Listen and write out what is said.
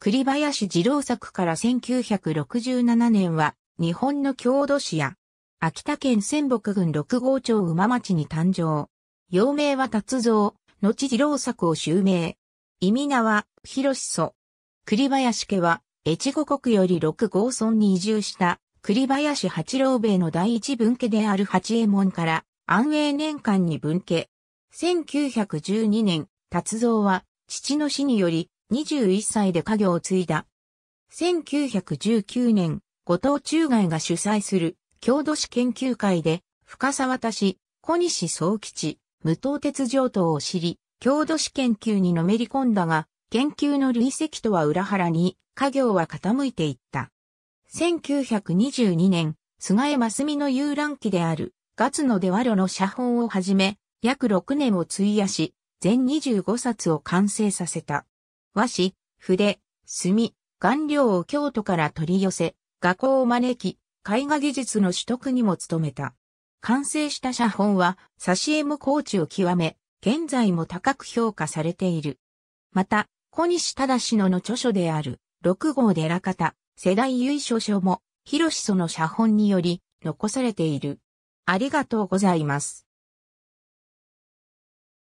栗林二郎作から1967年は、日本の郷土史や、秋田県仙北郡六郷町馬町に誕生。幼名は達蔵、後二郎作を襲名。意味名は、広祖。栗林家は、越後国より六郷村に移住した、栗林八郎兵衛の第一分家である八右衛門から、安永年間に分家。1912年、達蔵は、父の死により、21歳で家業を継いだ。1919年、後藤中外が主催する郷土史研究会で、深沢田氏、小西総吉、無党鉄上等を知り、郷土史研究にのめり込んだが、研究の累積とは裏腹に、家業は傾いていった。1922年、菅江真美の遊覧期である、ガツノデワロの写本をはじめ、約6年を費やし、全25冊を完成させた。和紙、筆、墨、顔料を京都から取り寄せ、画工を招き、絵画技術の取得にも努めた。完成した写本は、挿絵も高知を極め、現在も高く評価されている。また、小西忠のの著書である、六号寺方、世代由緒書も、広志その写本により、残されている。ありがとうございます。